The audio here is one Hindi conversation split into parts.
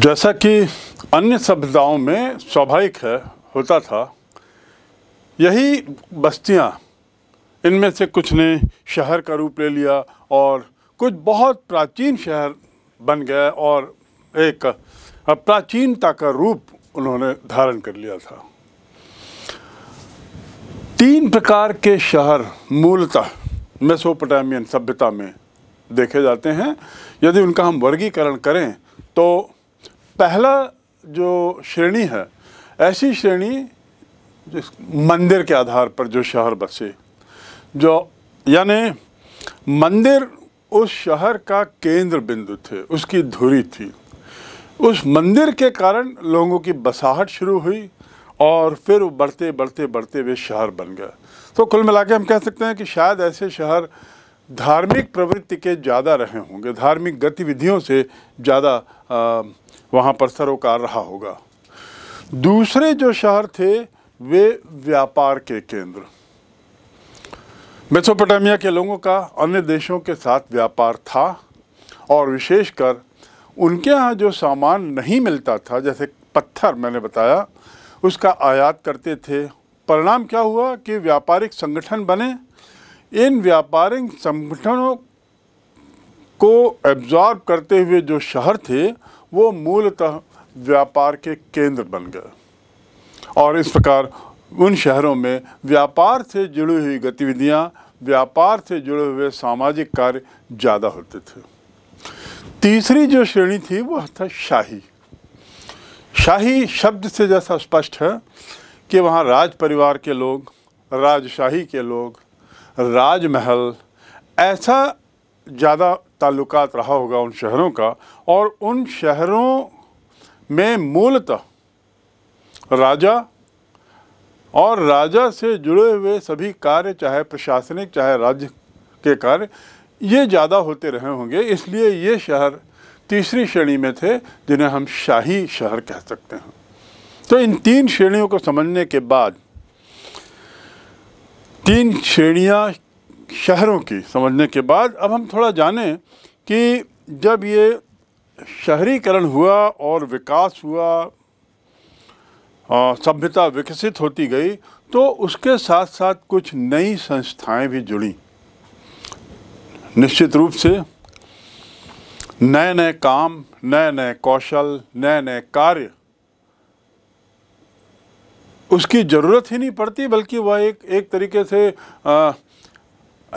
जैसा कि अन्य सभ्यताओं में स्वाभाविक है होता था यही बस्तियाँ इनमें से कुछ ने शहर का रूप ले लिया और कुछ बहुत प्राचीन शहर बन गए और एक प्राचीनता का रूप उन्होंने धारण कर लिया था तीन प्रकार के शहर मूलतः मेसोपोटामियन सभ्यता में देखे जाते हैं यदि उनका हम वर्गीकरण करें तो पहला जो श्रेणी है ऐसी श्रेणी मंदिर के आधार पर जो शहर बसे जो यानी मंदिर उस शहर का केंद्र बिंदु थे उसकी धुरी थी उस मंदिर के कारण लोगों की बसाहट शुरू हुई और फिर बढ़ते बढ़ते बढ़ते वे शहर बन गए तो कुल मिला हम कह सकते हैं कि शायद ऐसे शहर धार्मिक प्रवृत्ति के ज़्यादा रहे होंगे धार्मिक गतिविधियों से ज़्यादा वहाँ पर सरोकार रहा होगा दूसरे जो शहर थे वे व्यापार के केंद्र मेसोपोटामिया के लोगों का अन्य देशों के साथ व्यापार था और विशेषकर उनके यहाँ जो सामान नहीं मिलता था जैसे पत्थर मैंने बताया उसका आयात करते थे परिणाम क्या हुआ कि व्यापारिक संगठन बने इन व्यापारिक संगठनों को एब्जॉर्ब करते हुए जो शहर थे वो मूलतः व्यापार के केंद्र बन गए और इस प्रकार उन शहरों में व्यापार से जुड़ी हुई गतिविधियां, व्यापार से जुड़े हुए सामाजिक कार्य ज़्यादा होते थे तीसरी जो श्रेणी थी वह था शाही शाही शब्द से जैसा स्पष्ट है कि वहाँ राज परिवार के लोग राजशाही के लोग राजमहल ऐसा ज़्यादा ताल्लुकात रहा होगा उन शहरों का और उन शहरों में मूलतः राजा और राजा से जुड़े हुए सभी कार्य चाहे प्रशासनिक चाहे राज्य के कार्य ये ज़्यादा होते रहे होंगे इसलिए ये शहर तीसरी श्रेणी में थे जिन्हें हम शाही शहर कह सकते हैं तो इन तीन श्रेणियों को समझने के बाद तीन श्रेणियाँ शहरों की समझने के बाद अब हम थोड़ा जानें कि जब ये शहरीकरण हुआ और विकास हुआ सभ्यता विकसित होती गई तो उसके साथ साथ कुछ नई संस्थाएं भी जुड़ी निश्चित रूप से नए नए काम नए नए कौशल नए नए कार्य उसकी ज़रूरत ही नहीं पड़ती बल्कि वह एक एक तरीके से आ,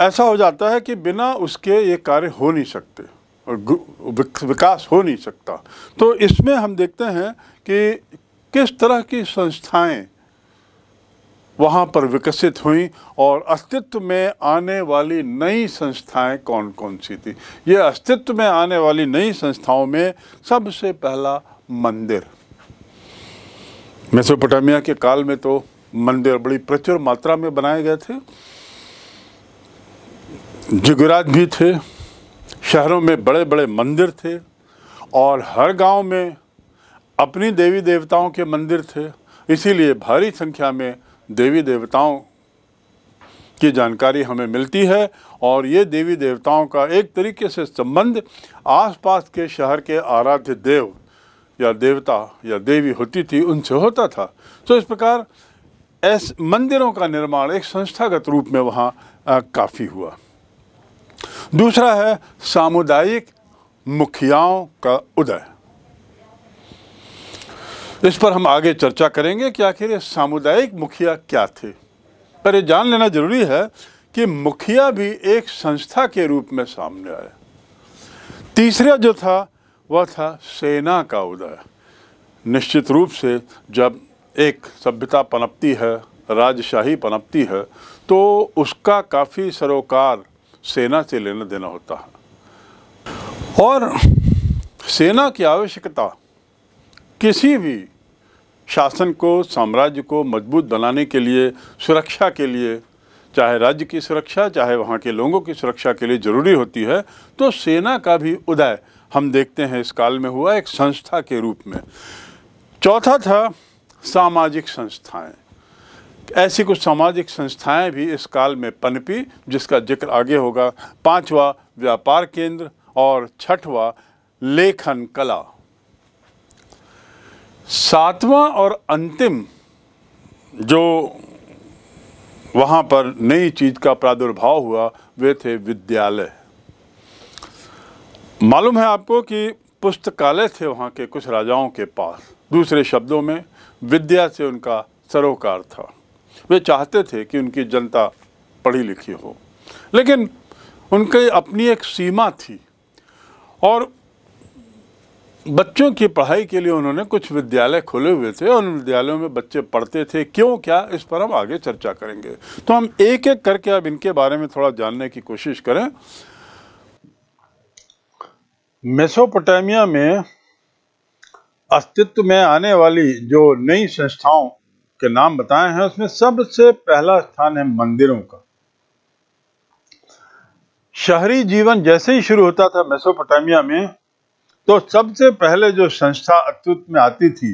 ऐसा हो जाता है कि बिना उसके ये कार्य हो नहीं सकते और विकास हो नहीं सकता तो इसमें हम देखते हैं कि किस तरह की संस्थाएं वहाँ पर विकसित हुई और अस्तित्व में आने वाली नई संस्थाएं कौन कौन सी थी ये अस्तित्व में आने वाली नई संस्थाओं में सबसे पहला मंदिर मेसोपोटामिया के काल में तो मंदिर बड़ी प्रचुर मात्रा में बनाए गए थे जुगराज भी थे शहरों में बड़े बड़े मंदिर थे और हर गांव में अपनी देवी देवताओं के मंदिर थे इसीलिए भारी संख्या में देवी देवताओं की जानकारी हमें मिलती है और ये देवी देवताओं का एक तरीके से संबंध आसपास के शहर के आराध्य देव या देवता या देवी होती थी उनसे होता था तो इस प्रकार ऐसे मंदिरों का निर्माण एक संस्थागत रूप में वहाँ काफ़ी हुआ दूसरा है सामुदायिक मुखियाओं का उदय इस पर हम आगे चर्चा करेंगे कि आखिर ये सामुदायिक मुखिया क्या थे पर ये जान लेना जरूरी है कि मुखिया भी एक संस्था के रूप में सामने आया तीसरा जो था वह था सेना का उदय निश्चित रूप से जब एक सभ्यता पनपती है राजशाही पनपती है तो उसका काफ़ी सरोकार सेना से लेना देना होता है और सेना की आवश्यकता किसी भी शासन को साम्राज्य को मजबूत बनाने के लिए सुरक्षा के लिए चाहे राज्य की सुरक्षा चाहे वहाँ के लोगों की सुरक्षा के लिए ज़रूरी होती है तो सेना का भी उदय हम देखते हैं इस काल में हुआ एक संस्था के रूप में चौथा था सामाजिक संस्थाएं ऐसी कुछ सामाजिक संस्थाएं भी इस काल में पनपी जिसका जिक्र आगे होगा पांचवा व्यापार केंद्र और छठवा लेखन कला सातवां और अंतिम जो वहाँ पर नई चीज़ का प्रादुर्भाव हुआ वे थे विद्यालय मालूम है आपको कि पुस्तकालय थे वहाँ के कुछ राजाओं के पास दूसरे शब्दों में विद्या से उनका सरोकार था वे चाहते थे कि उनकी जनता पढ़ी लिखी हो लेकिन उनकी अपनी एक सीमा थी और बच्चों की पढ़ाई के लिए उन्होंने कुछ विद्यालय खोले हुए थे और उन विद्यालयों में बच्चे पढ़ते थे क्यों क्या इस पर हम आगे चर्चा करेंगे तो हम एक एक करके अब इनके बारे में थोड़ा जानने की कोशिश करें मेसोपोटामिया में अस्तित्व में आने वाली जो नई संस्थाओं के नाम बताए हैं उसमें सबसे पहला स्थान है मंदिरों का शहरी जीवन जैसे ही शुरू होता था मेसोपोटामिया में तो सबसे पहले जो संस्था अस्तित्व में आती थी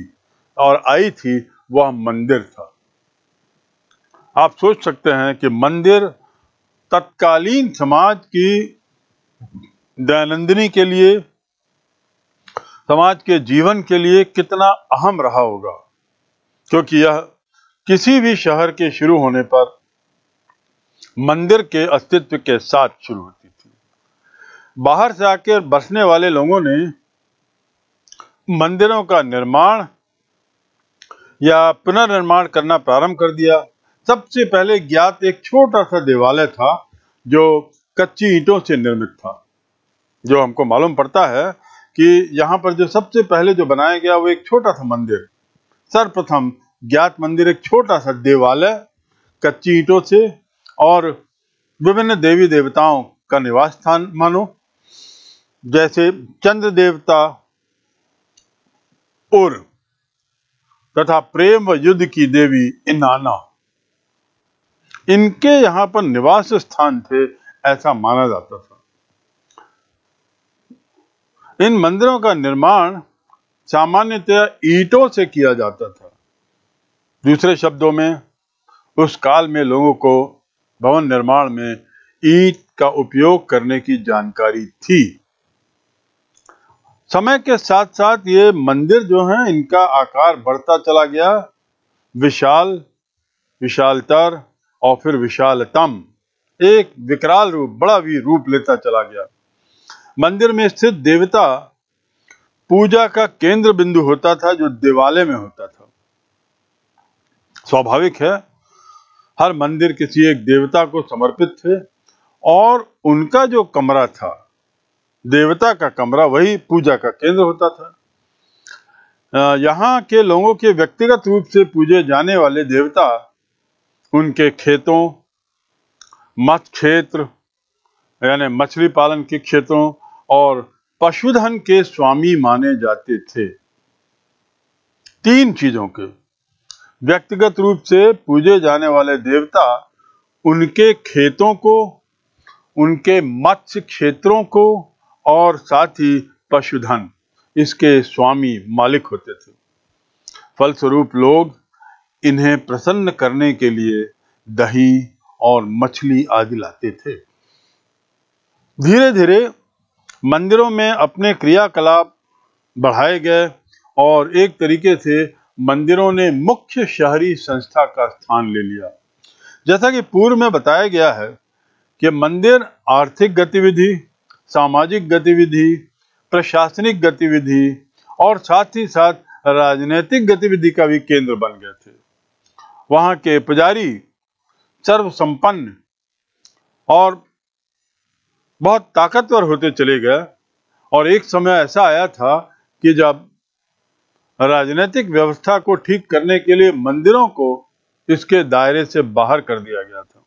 और आई थी वह मंदिर था आप सोच सकते हैं कि मंदिर तत्कालीन समाज की दयानंदिनी के लिए समाज के जीवन के लिए कितना अहम रहा होगा क्योंकि यह किसी भी शहर के शुरू होने पर मंदिर के अस्तित्व के साथ शुरू होती थी बाहर से आकर बसने वाले लोगों ने मंदिरों का निर्माण या पुनर्निर्माण करना प्रारंभ कर दिया सबसे पहले ज्ञात एक छोटा सा देवालय था जो कच्ची ईंटों से निर्मित था जो हमको मालूम पड़ता है कि यहाँ पर जो सबसे पहले जो बनाया गया वो एक छोटा सा मंदिर सर्वप्रथम ज्ञात मंदिर एक छोटा सा देवालय कच्ची ईटों से और विभिन्न देवी देवताओं का निवास स्थान मानो जैसे चंद्र देवता और तथा प्रेम व युद्ध की देवी इनाना इनके यहां पर निवास स्थान थे ऐसा माना जाता था इन मंदिरों का निर्माण सामान्यतः ईटों से किया जाता था दूसरे शब्दों में उस काल में लोगों को भवन निर्माण में ईट का उपयोग करने की जानकारी थी समय के साथ साथ ये मंदिर जो हैं इनका आकार बढ़ता चला गया विशाल विशालतर और फिर विशालतम एक विकराल रूप बड़ा भी रूप लेता चला गया मंदिर में स्थित देवता पूजा का केंद्र बिंदु होता था जो दिवाले में होता था स्वाभाविक है हर मंदिर किसी एक देवता को समर्पित थे और उनका जो कमरा था देवता का कमरा वही पूजा का केंद्र होता था यहाँ के लोगों के व्यक्तिगत रूप से पूजे जाने वाले देवता उनके खेतों मत क्षेत्र यानी मछली पालन के खेतों और पशुधन के स्वामी माने जाते थे तीन चीजों के व्यक्तिगत रूप से पूजे जाने वाले देवता उनके खेतों को उनके मत्स्य क्षेत्रों को और साथ ही पशुधन इसके स्वामी मालिक होते थे फलस्वरूप लोग इन्हें प्रसन्न करने के लिए दही और मछली आदि लाते थे धीरे धीरे मंदिरों में अपने क्रियाकलाप बढ़ाए गए और एक तरीके से मंदिरों ने मुख्य शहरी संस्था का स्थान ले लिया जैसा कि पूर्व में बताया गया है कि मंदिर आर्थिक गतिविधि सामाजिक गतिविधि प्रशासनिक गतिविधि और साथ ही साथ राजनीतिक गतिविधि का भी केंद्र बन गए थे वहां के पुजारी सर्वसंपन्न और बहुत ताकतवर होते चले गए और एक समय ऐसा आया था कि जब राजनीतिक व्यवस्था को ठीक करने के लिए मंदिरों को इसके दायरे से बाहर कर दिया गया था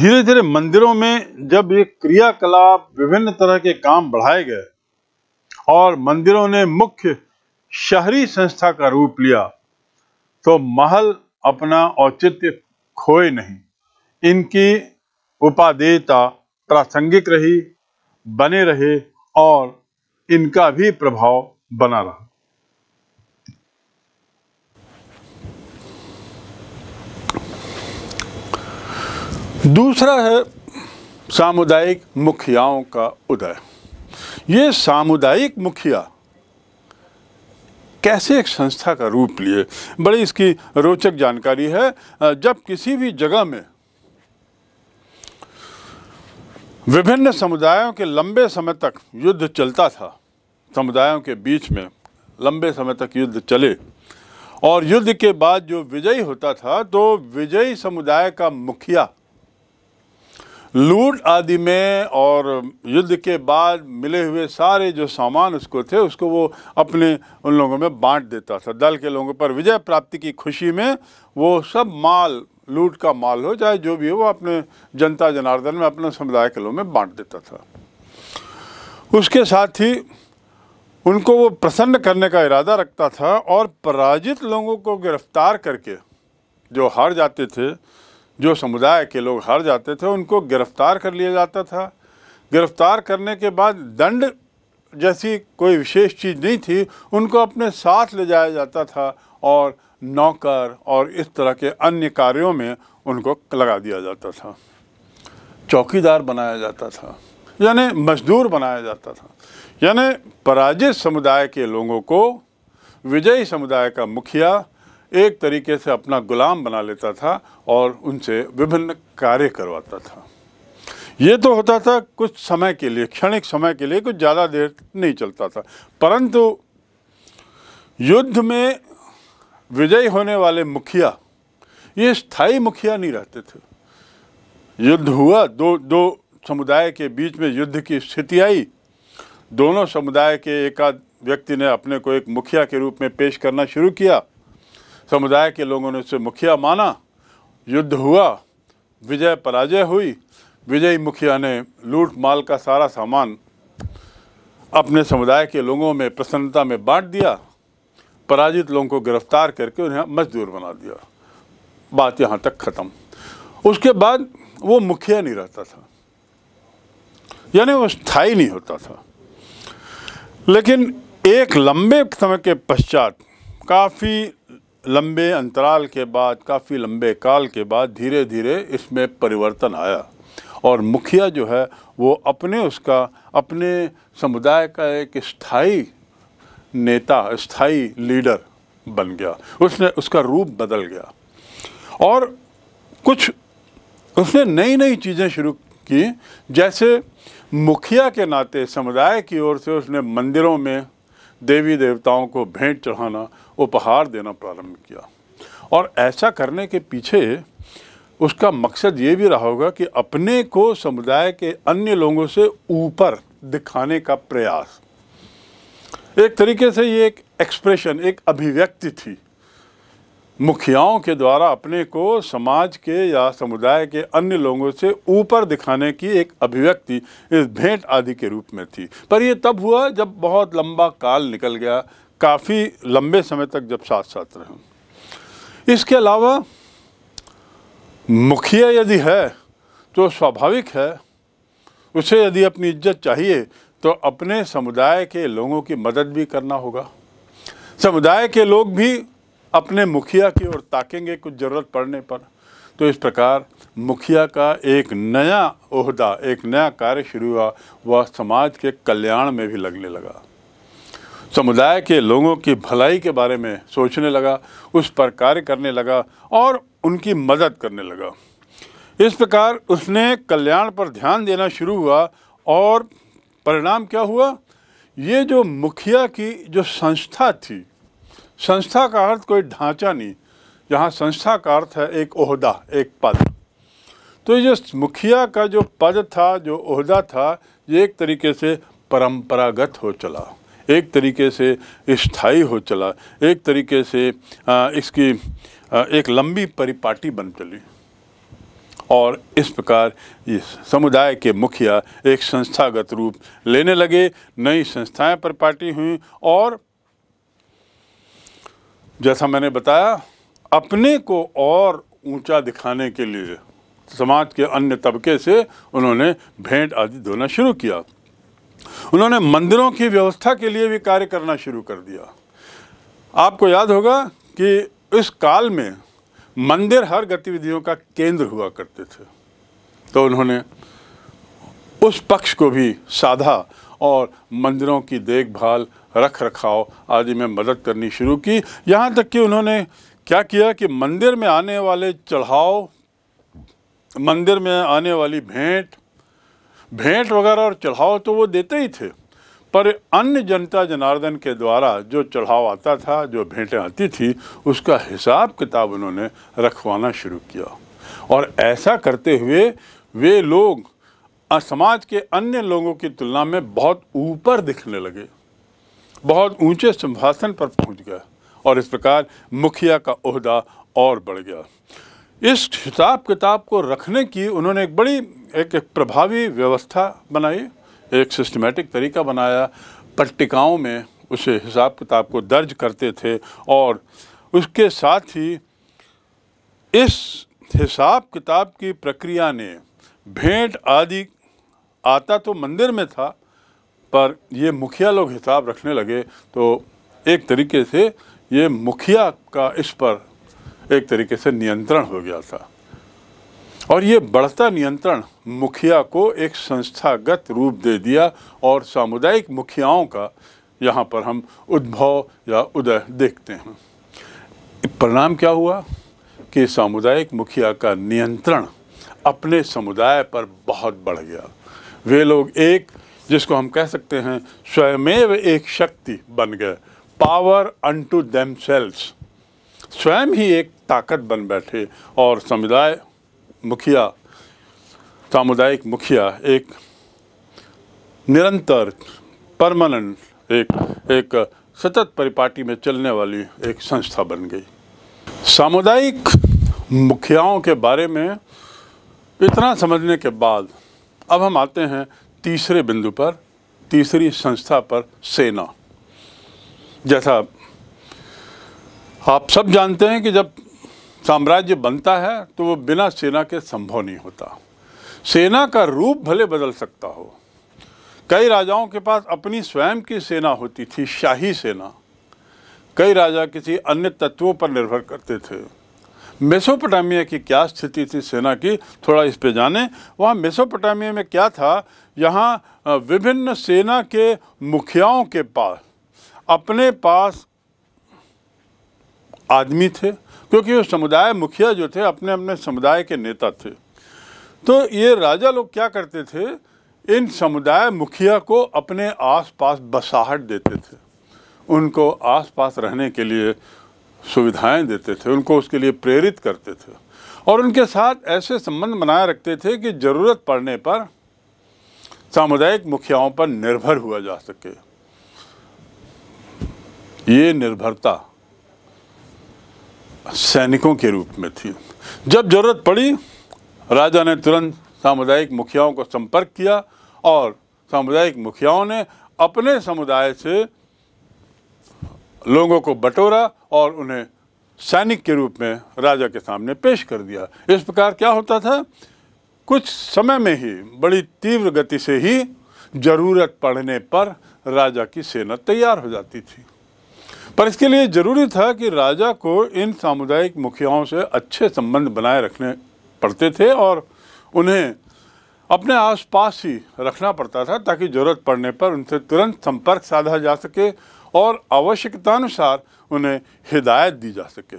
धीरे धीरे मंदिरों में जब ये क्रियाकलाप विभिन्न तरह के काम बढ़ाए गए और मंदिरों ने मुख्य शहरी संस्था का रूप लिया तो महल अपना औचित्य खोए नहीं इनकी उपादेयता प्रासंगिक रही बने रहे और इनका भी प्रभाव बना रहा दूसरा है सामुदायिक मुखियाओं का उदय ये सामुदायिक मुखिया कैसे एक संस्था का रूप लिए बड़ी इसकी रोचक जानकारी है जब किसी भी जगह में विभिन्न समुदायों के लंबे समय तक युद्ध चलता था समुदायों के बीच में लंबे समय तक युद्ध चले और युद्ध के बाद जो विजयी होता था तो विजयी समुदाय का मुखिया लूट आदि में और युद्ध के बाद मिले हुए सारे जो सामान उसको थे उसको वो अपने उन लोगों में बांट देता था दल के लोगों पर विजय प्राप्ति की खुशी में वो सब माल लूट का माल हो चाहे जो भी हो वो अपने जनता जनार्दन में अपने समुदाय के लोगों में बांट देता था उसके साथ ही उनको वो प्रसन्न करने का इरादा रखता था और पराजित लोगों को गिरफ्तार करके जो हार जाते थे जो समुदाय के लोग हार जाते थे उनको गिरफ्तार कर लिया जाता था गिरफ्तार करने के बाद दंड जैसी कोई विशेष चीज़ नहीं थी उनको अपने साथ ले जाया जाता था और नौकर और इस तरह के अन्य कार्यों में उनको लगा दिया जाता था चौकीदार बनाया जाता था यानी मजदूर बनाया जाता था यानी पराजित समुदाय के लोगों को विजयी समुदाय का मुखिया एक तरीके से अपना गुलाम बना लेता था और उनसे विभिन्न कार्य करवाता था ये तो होता था कुछ समय के लिए क्षणिक समय के लिए कुछ ज़्यादा देर नहीं चलता था परंतु युद्ध में विजयी होने वाले मुखिया ये स्थायी मुखिया नहीं रहते थे युद्ध हुआ दो दो समुदाय के बीच में युद्ध की स्थिति आई दोनों समुदाय के एक आध व्यक्ति ने अपने को एक मुखिया के रूप में पेश करना शुरू किया समुदाय के लोगों ने उसे मुखिया माना युद्ध हुआ विजय पराजय हुई विजयी मुखिया ने लूट माल का सारा सामान अपने समुदाय के लोगों में प्रसन्नता में बांट दिया पराजित लोगों को गिरफ्तार करके उन्हें मजदूर बना दिया बात यहाँ तक ख़त्म उसके बाद वो मुखिया नहीं रहता था यानी वो स्थायी नहीं होता था लेकिन एक लंबे समय के पश्चात काफ़ी लंबे अंतराल के बाद काफ़ी लंबे काल के बाद धीरे धीरे इसमें परिवर्तन आया और मुखिया जो है वो अपने उसका अपने समुदाय का एक स्थायी नेता स्थाई लीडर बन गया उसने उसका रूप बदल गया और कुछ उसने नई नई चीज़ें शुरू की जैसे मुखिया के नाते समुदाय की ओर से उसने मंदिरों में देवी देवताओं को भेंट चढ़ाना उपहार देना प्रारंभ किया और ऐसा करने के पीछे उसका मकसद ये भी रहा होगा कि अपने को समुदाय के अन्य लोगों से ऊपर दिखाने का प्रयास एक तरीके से ये एक एक्सप्रेशन एक अभिव्यक्ति थी मुखियाओं के द्वारा अपने को समाज के या समुदाय के अन्य लोगों से ऊपर दिखाने की एक अभिव्यक्ति इस भेंट आदि के रूप में थी पर यह तब हुआ जब बहुत लंबा काल निकल गया काफ़ी लंबे समय तक जब साथ साथ रहे इसके अलावा मुखिया यदि है तो स्वाभाविक है उसे यदि अपनी इज्जत चाहिए तो अपने समुदाय के लोगों की मदद भी करना होगा समुदाय के लोग भी अपने मुखिया की ओर ताकेंगे कुछ ज़रूरत पड़ने पर तो इस प्रकार मुखिया का एक नया ओहदा एक नया कार्य शुरू हुआ वह समाज के कल्याण में भी लगने लगा समुदाय के लोगों की भलाई के बारे में सोचने लगा उस पर कार्य करने लगा और उनकी मदद करने लगा इस प्रकार उसने कल्याण पर ध्यान देना शुरू हुआ और परिणाम क्या हुआ ये जो मुखिया की जो संस्था थी संस्था का अर्थ कोई ढांचा नहीं जहाँ संस्था का अर्थ है एक ओहदा एक पद तो ये मुखिया का जो पद था जो ओहदा था ये एक तरीके से परंपरागत हो चला एक तरीके से स्थायी हो चला एक तरीके से इसकी एक लंबी परिपाटी बन चली और इस प्रकार इस समुदाय के मुखिया एक संस्थागत रूप लेने लगे नई संस्थाएं पर पार्टी हुई और जैसा मैंने बताया अपने को और ऊंचा दिखाने के लिए समाज के अन्य तबके से उन्होंने भेंट आदि धोना शुरू किया उन्होंने मंदिरों की व्यवस्था के लिए भी कार्य करना शुरू कर दिया आपको याद होगा कि इस काल में मंदिर हर गतिविधियों का केंद्र हुआ करते थे तो उन्होंने उस पक्ष को भी साधा और मंदिरों की देखभाल रख रखाव आदि में मदद करनी शुरू की यहाँ तक कि उन्होंने क्या किया कि मंदिर में आने वाले चढ़ाव मंदिर में आने वाली भेंट भेंट वगैरह और चढ़ाव तो वो देते ही थे पर अन्य जनता जनार्दन के द्वारा जो चढ़ाव आता था जो भेंटें आती थी उसका हिसाब किताब उन्होंने रखवाना शुरू किया और ऐसा करते हुए वे लोग समाज के अन्य लोगों की तुलना में बहुत ऊपर दिखने लगे बहुत ऊंचे सिंहासन पर पहुंच गए और इस प्रकार मुखिया का अहदा और बढ़ गया इस हिसाब किताब को रखने की उन्होंने एक बड़ी एक, एक प्रभावी व्यवस्था बनाई एक सिस्टमेटिक तरीका बनाया पट्टिकाओं में उसे हिसाब किताब को दर्ज करते थे और उसके साथ ही इस हिसाब किताब की प्रक्रिया ने भेंट आदि आता तो मंदिर में था पर ये मुखिया लोग हिसाब रखने लगे तो एक तरीके से ये मुखिया का इस पर एक तरीके से नियंत्रण हो गया था और ये बढ़ता नियंत्रण मुखिया को एक संस्थागत रूप दे दिया और सामुदायिक मुखियाओं का यहाँ पर हम उद्भव या उदय देखते हैं परिणाम क्या हुआ कि सामुदायिक मुखिया का नियंत्रण अपने समुदाय पर बहुत बढ़ गया वे लोग एक जिसको हम कह सकते हैं स्वयमेव एक शक्ति बन गए पावर अन टू देम स्वयं ही एक ताकत बन बैठे और समुदाय मुखिया सामुदायिक मुखिया एक निरंतर परमानेंट एक एक सतत परिपाटी में चलने वाली एक संस्था बन गई सामुदायिक मुखियाओं के बारे में इतना समझने के बाद अब हम आते हैं तीसरे बिंदु पर तीसरी संस्था पर सेना जैसा आप सब जानते हैं कि जब साम्राज्य बनता है तो वो बिना सेना के संभव नहीं होता सेना का रूप भले बदल सकता हो कई राजाओं के पास अपनी स्वयं की सेना होती थी शाही सेना कई राजा किसी अन्य तत्वों पर निर्भर करते थे मेसोपोटामिया की क्या स्थिति थी सेना की थोड़ा इस पे जाने वहाँ मेसोपोटामिया में क्या था यहाँ विभिन्न सेना के मुखियाओं के पास अपने पास आदमी थे क्योंकि वो समुदाय मुखिया जो थे अपने अपने समुदाय के नेता थे तो ये राजा लोग क्या करते थे इन समुदाय मुखिया को अपने आसपास बसाहट देते थे उनको आसपास रहने के लिए सुविधाएं देते थे उनको उसके लिए प्रेरित करते थे और उनके साथ ऐसे संबंध बनाए रखते थे कि ज़रूरत पड़ने पर सामुदायिक मुखियाओं पर निर्भर हुआ जा सके ये निर्भरता सैनिकों के रूप में थी जब ज़रूरत पड़ी राजा ने तुरंत सामुदायिक मुखियाओं को संपर्क किया और सामुदायिक मुखियाओं ने अपने समुदाय से लोगों को बटोरा और उन्हें सैनिक के रूप में राजा के सामने पेश कर दिया इस प्रकार क्या होता था कुछ समय में ही बड़ी तीव्र गति से ही ज़रूरत पड़ने पर राजा की सेना तैयार हो जाती थी पर इसके लिए ज़रूरी था कि राजा को इन सामुदायिक मुखियाओं से अच्छे संबंध बनाए रखने पड़ते थे और उन्हें अपने आसपास ही रखना पड़ता था ताकि ज़रूरत पड़ने पर उनसे तुरंत संपर्क साधा जा सके और आवश्यकतानुसार उन्हें हिदायत दी जा सके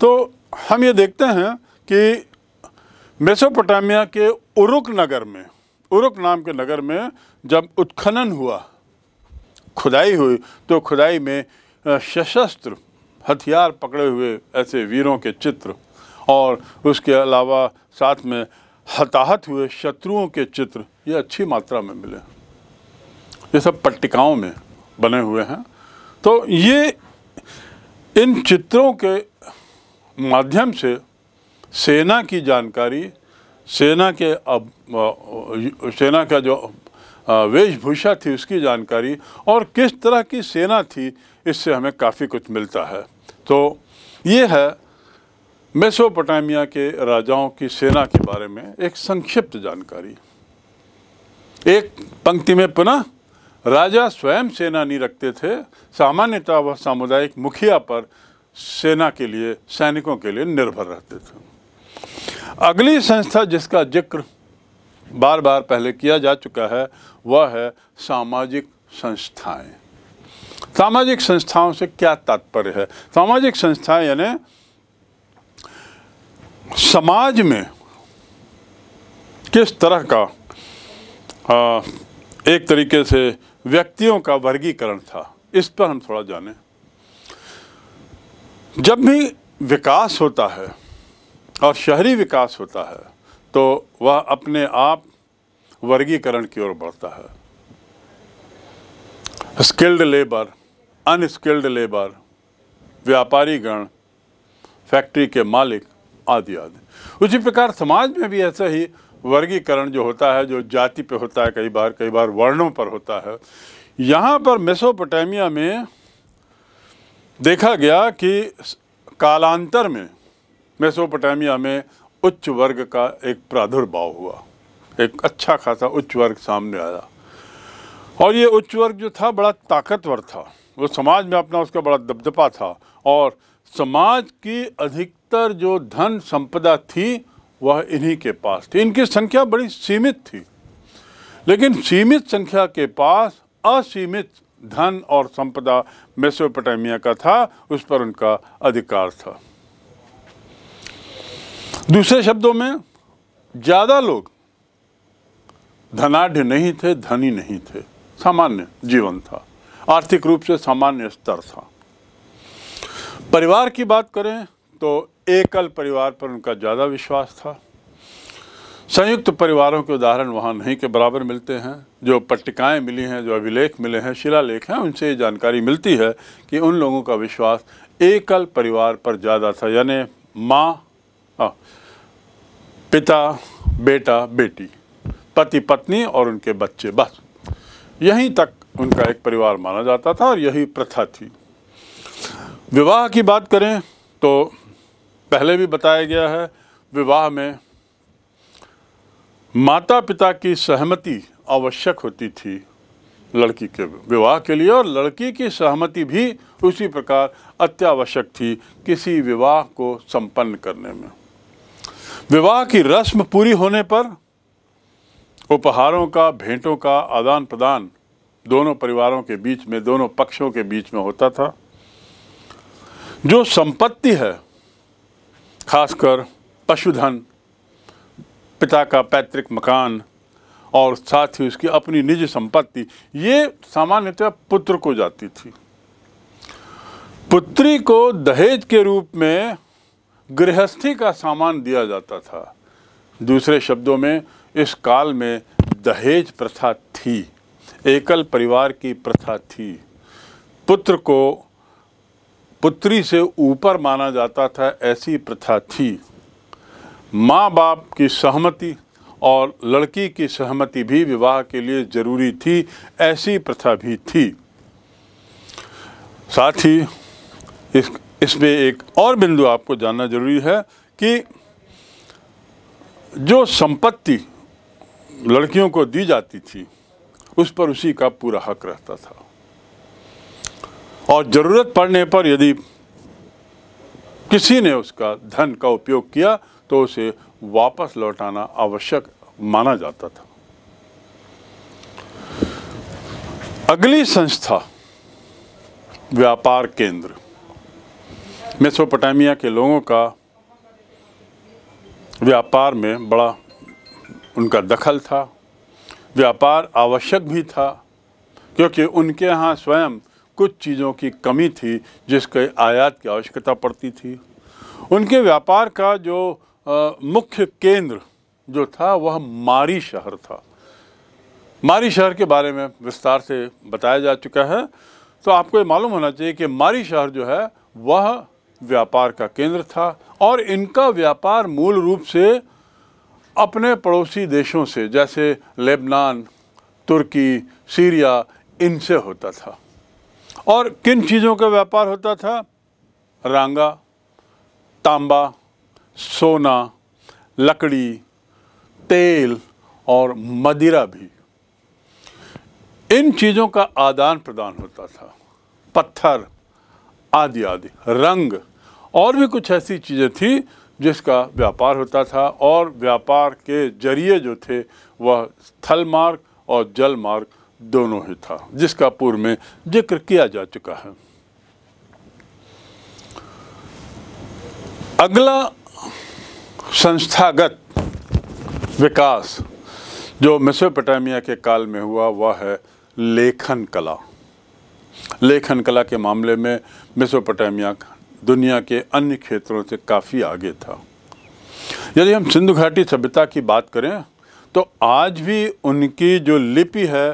तो हम ये देखते हैं कि मेसोपोटामिया के उरुक नगर में उरुक नाम के नगर में जब उत्खनन हुआ खुदाई हुई तो खुदाई में सशस्त्र हथियार पकड़े हुए ऐसे वीरों के चित्र और उसके अलावा साथ में हताहत हुए शत्रुओं के चित्र ये अच्छी मात्रा में मिले ये सब पट्टिकाओं में बने हुए हैं तो ये इन चित्रों के माध्यम से सेना की जानकारी सेना के अब सेना का जो वेशभूषा थी उसकी जानकारी और किस तरह की सेना थी इससे हमें काफ़ी कुछ मिलता है तो ये है मेसोपोटामिया के राजाओं की सेना के बारे में एक संक्षिप्त जानकारी एक पंक्ति में पुनः राजा स्वयं सेना नहीं रखते थे सामान्यतः वह सामुदायिक मुखिया पर सेना के लिए सैनिकों के लिए निर्भर रहते थे अगली संस्था जिसका जिक्र बार बार पहले किया जा चुका है वह है सामाजिक संस्थाएं सामाजिक संस्थाओं से क्या तात्पर्य है सामाजिक संस्थाएं यानी समाज में किस तरह का आ, एक तरीके से व्यक्तियों का वर्गीकरण था इस पर हम थोड़ा जाने जब भी विकास होता है और शहरी विकास होता है तो वह अपने आप वर्गीकरण की ओर बढ़ता है स्किल्ड लेबर अनस्किल्ड लेबर व्यापारी गण फैक्ट्री के मालिक आदि आदि उसी प्रकार समाज में भी ऐसा ही वर्गीकरण जो होता है जो जाति पे होता है कई बार कई बार वर्णों पर होता है यहाँ पर मेसोपोटामिया में देखा गया कि कालांतर में मेसोपोटामिया में उच्च वर्ग का एक प्रादुर्भाव हुआ एक अच्छा खासा उच्च वर्ग सामने आया और ये उच्च वर्ग जो था बड़ा ताकतवर था वो समाज में अपना उसका बड़ा दबदबा था और समाज की अधिकतर जो धन संपदा थी वह इन्हीं के पास थी इनकी संख्या बड़ी सीमित थी लेकिन सीमित संख्या के पास असीमित धन और संपदा मेसोपोटामिया का था उस पर उनका अधिकार था दूसरे शब्दों में ज़्यादा लोग धनाढ़ नहीं थे धनी नहीं थे सामान्य जीवन था आर्थिक रूप से सामान्य स्तर था परिवार की बात करें तो एकल परिवार पर उनका ज़्यादा विश्वास था संयुक्त परिवारों के उदाहरण वहाँ नहीं के बराबर मिलते हैं जो पट्टिकाएँ मिली हैं जो अभिलेख मिले हैं शिलालेख हैं उनसे ये जानकारी मिलती है कि उन लोगों का विश्वास एकल परिवार पर ज़्यादा था यानी माँ हाँ पिता बेटा बेटी पति पत्नी और उनके बच्चे बस यहीं तक उनका एक परिवार माना जाता था और यही प्रथा थी विवाह की बात करें तो पहले भी बताया गया है विवाह में माता पिता की सहमति आवश्यक होती थी लड़की के विवाह के लिए और लड़की की सहमति भी उसी प्रकार अत्यावश्यक थी किसी विवाह को संपन्न करने में विवाह की रस्म पूरी होने पर उपहारों का भेंटों का आदान प्रदान दोनों परिवारों के बीच में दोनों पक्षों के बीच में होता था जो संपत्ति है खासकर पशुधन पिता का पैतृक मकान और साथ ही उसकी अपनी निजी संपत्ति ये सामान्यतः पुत्र को जाती थी पुत्री को दहेज के रूप में गृहस्थी का सामान दिया जाता था दूसरे शब्दों में इस काल में दहेज प्रथा थी एकल परिवार की प्रथा थी पुत्र को पुत्री से ऊपर माना जाता था ऐसी प्रथा थी माँ बाप की सहमति और लड़की की सहमति भी विवाह के लिए ज़रूरी थी ऐसी प्रथा भी थी साथ ही इस इसमें एक और बिंदु आपको जानना जरूरी है कि जो संपत्ति लड़कियों को दी जाती थी उस पर उसी का पूरा हक रहता था और ज़रूरत पड़ने पर यदि किसी ने उसका धन का उपयोग किया तो उसे वापस लौटाना आवश्यक माना जाता था अगली संस्था व्यापार केंद्र मेसोपोटामिया के लोगों का व्यापार में बड़ा उनका दखल था व्यापार आवश्यक भी था क्योंकि उनके यहाँ स्वयं कुछ चीज़ों की कमी थी जिसके आयात की आवश्यकता पड़ती थी उनके व्यापार का जो आ, मुख्य केंद्र जो था वह मारी शहर था मारी शहर के बारे में विस्तार से बताया जा चुका है तो आपको ये मालूम होना चाहिए कि मारी शहर जो है वह व्यापार का केंद्र था और इनका व्यापार मूल रूप से अपने पड़ोसी देशों से जैसे लेबनान तुर्की सीरिया इनसे होता था और किन चीज़ों का व्यापार होता था रांगा तांबा सोना लकड़ी तेल और मदिरा भी इन चीज़ों का आदान प्रदान होता था पत्थर आदि आदि रंग और भी कुछ ऐसी चीज़ें थी जिसका व्यापार होता था और व्यापार के जरिए जो थे वह स्थल मार्ग और जल मार्ग दोनों ही था जिसका पूर्व में जिक्र किया जा चुका है अगला संस्थागत विकास जो मेसोपोटामिया के काल में हुआ वह है लेखन कला लेखन कला के मामले में मेसोपोटामिया दुनिया के अन्य क्षेत्रों से काफ़ी आगे था यदि हम सिंधु घाटी सभ्यता की बात करें तो आज भी उनकी जो लिपि है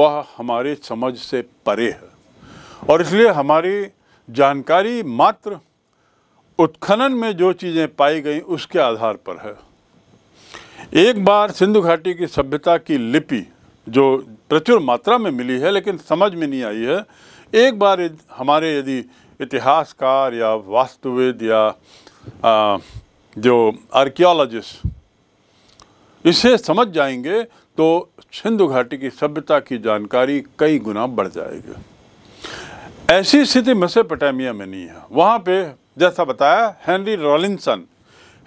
वह हमारे समझ से परे है और इसलिए हमारी जानकारी मात्र उत्खनन में जो चीज़ें पाई गई उसके आधार पर है एक बार सिंधु घाटी की सभ्यता की लिपि जो प्रचुर मात्रा में मिली है लेकिन समझ में नहीं आई है एक बार हमारे यदि इतिहासकार या वास्तुविद या आ, जो आर्कियोलॉजिस्ट इसे समझ जाएंगे तो सिंधु घाटी की सभ्यता की जानकारी कई गुना बढ़ जाएगी ऐसी स्थिति मसेपटामिया में नहीं है वहाँ पे जैसा बताया हेनरी रॉलिंसन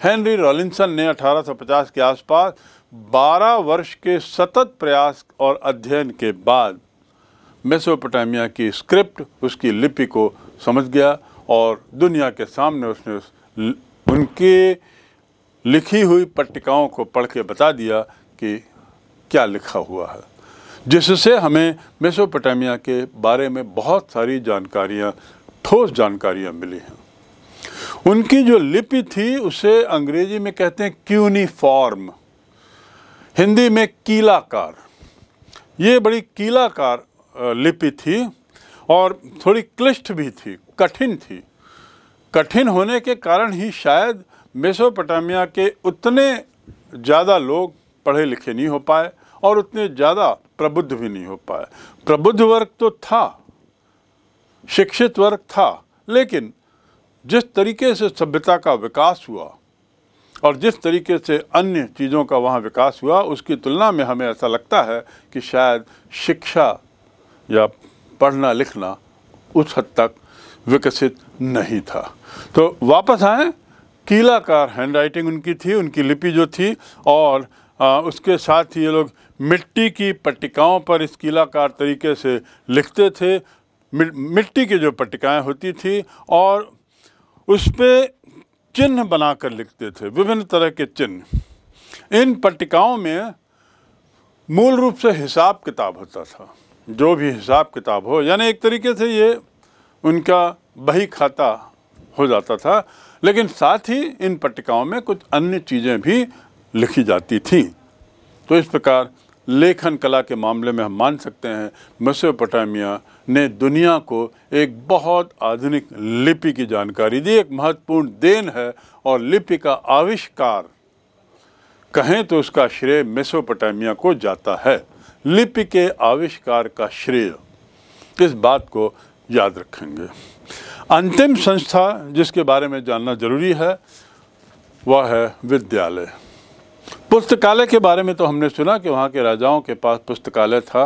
हेनरी रॉलिंसन ने 1850 के आसपास 12 वर्ष के सतत प्रयास और अध्ययन के बाद मेसोपोटामिया की स्क्रिप्ट उसकी लिपि को समझ गया और दुनिया के सामने उसने उस उनके लिखी हुई पट्टिकाओं को पढ़ के बता दिया कि क्या लिखा हुआ है जिससे हमें मेसोपोटामिया के बारे में बहुत सारी जानकारियाँ ठोस जानकारियाँ मिली हैं उनकी जो लिपि थी उसे अंग्रेजी में कहते हैं क्यूनिफॉर्म हिंदी में कीलाकार ये बड़ी कीलाकार लिपि थी और थोड़ी क्लिष्ट भी थी कठिन थी कठिन होने के कारण ही शायद मेसोपोटामिया के उतने ज़्यादा लोग पढ़े लिखे नहीं हो पाए और उतने ज़्यादा प्रबुद्ध भी नहीं हो पाए प्रबुद्ध वर्ग तो था शिक्षित वर्ग था लेकिन जिस तरीके से सभ्यता का विकास हुआ और जिस तरीके से अन्य चीज़ों का वहाँ विकास हुआ उसकी तुलना में हमें ऐसा लगता है कि शायद शिक्षा या पढ़ना लिखना उस हद तक विकसित नहीं था तो वापस आए कीलाकार हैंड राइटिंग उनकी थी उनकी लिपि जो थी और आ, उसके साथ ही ये लोग मिट्टी की पट्टिकाओं पर इस कीलाकार तरीके से लिखते थे मि, मिट्टी की जो पट्टिकाएँ होती थी और उस पर चिन्ह बनाकर लिखते थे विभिन्न तरह के चिन्ह इन पट्टिकाओं में मूल रूप से हिसाब किताब होता था जो भी हिसाब किताब हो यानी एक तरीके से ये उनका बही खाता हो जाता था लेकिन साथ ही इन पट्टिकाओं में कुछ अन्य चीज़ें भी लिखी जाती थीं तो इस प्रकार लेखन कला के मामले में हम मान सकते हैं मसोपटामिया ने दुनिया को एक बहुत आधुनिक लिपि की जानकारी दी एक महत्वपूर्ण देन है और लिपि का आविष्कार कहें तो उसका श्रेय मेसोपोटामिया को जाता है लिपि के आविष्कार का श्रेय इस बात को याद रखेंगे अंतिम संस्था जिसके बारे में जानना जरूरी है वह है विद्यालय पुस्तकालय के बारे में तो हमने सुना कि वहाँ के राजाओं के पास पुस्तकालय था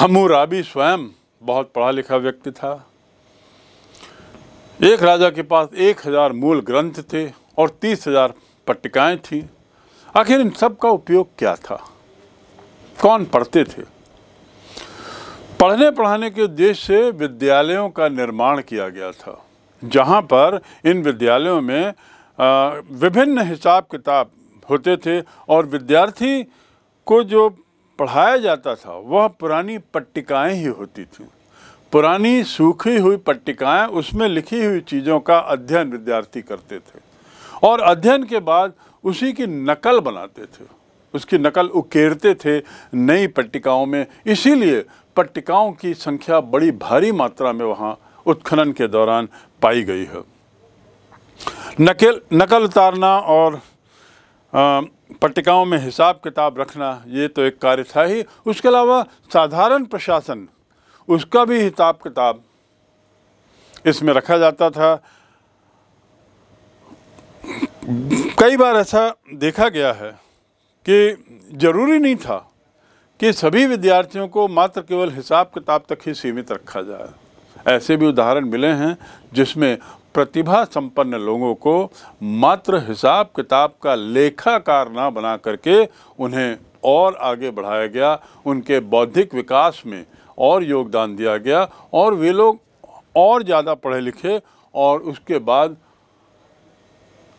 हमूराबी स्वयं बहुत पढ़ा लिखा व्यक्ति था एक राजा के पास एक हज़ार मूल ग्रंथ थे और तीस हज़ार पट्टिकाएँ थीं आखिर इन सब का उपयोग क्या था कौन पढ़ते थे पढ़ने पढ़ाने के उद्देश्य से विद्यालयों का निर्माण किया गया था जहाँ पर इन विद्यालयों में विभिन्न हिसाब किताब होते थे और विद्यार्थी को जो पढ़ाया जाता था वह पुरानी पट्टिकाएं ही होती थी पुरानी सूखी हुई पट्टिकाएं उसमें लिखी हुई चीज़ों का अध्ययन विद्यार्थी करते थे और अध्ययन के बाद उसी की नकल बनाते थे उसकी नकल उकेरते थे नई पट्टिकाओं में इसीलिए पट्टिकाओं की संख्या बड़ी भारी मात्रा में वहाँ उत्खनन के दौरान पाई गई है नकल नकल उतारना और पट्टिकाओं में हिसाब किताब रखना ये तो एक कार्य था ही उसके अलावा साधारण प्रशासन उसका भी हिसाब किताब इसमें रखा जाता था कई बार ऐसा देखा गया है कि ज़रूरी नहीं था कि सभी विद्यार्थियों को मात्र केवल हिसाब किताब तक ही सीमित रखा जाए ऐसे भी उदाहरण मिले हैं जिसमें प्रतिभा संपन्न लोगों को मात्र हिसाब किताब का लेखाकार ना बना करके उन्हें और आगे बढ़ाया गया उनके बौद्धिक विकास में और योगदान दिया गया और वे लोग और ज़्यादा पढ़े लिखे और उसके बाद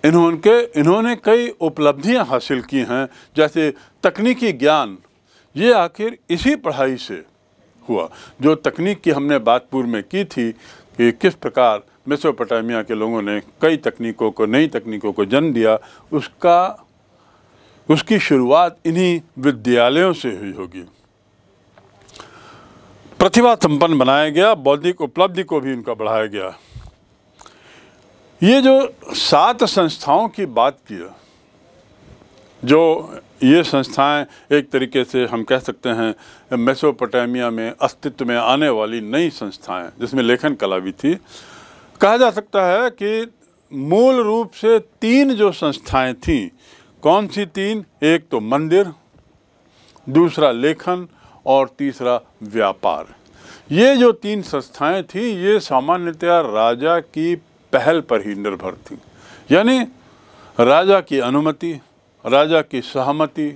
इन्होंने इन्होंने कई उपलब्धियां हासिल की हैं जैसे तकनीकी ज्ञान ये आखिर इसी पढ़ाई से हुआ जो तकनीक की हमने बात पूर्व में की थी कि किस प्रकार मेसोपोटामिया के लोगों ने कई तकनीकों को नई तकनीकों को जन्म दिया उसका उसकी शुरुआत इन्हीं विद्यालयों से हुई होगी प्रतिभा संपन्न बनाया गया बौद्धिक उपलब्धि को भी उनका बढ़ाया गया ये जो सात संस्थाओं की बात की जो ये संस्थाएं एक तरीके से हम कह सकते हैं मेसोपोटामिया में अस्तित्व में आने वाली नई संस्थाएं जिसमें लेखन कला भी थी कहा जा सकता है कि मूल रूप से तीन जो संस्थाएं थीं कौन सी तीन एक तो मंदिर दूसरा लेखन और तीसरा व्यापार ये जो तीन संस्थाएं थीं ये सामान्यतया राजा की पहल पर ही निर्भर थी यानी राजा की अनुमति राजा की सहमति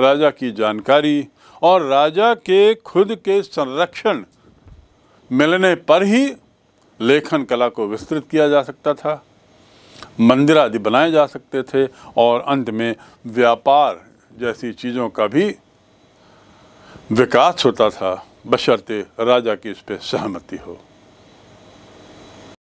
राजा की जानकारी और राजा के खुद के संरक्षण मिलने पर ही लेखन कला को विस्तृत किया जा सकता था मंदिर आदि बनाए जा सकते थे और अंत में व्यापार जैसी चीज़ों का भी विकास होता था बशर्ते राजा की इस पर सहमति हो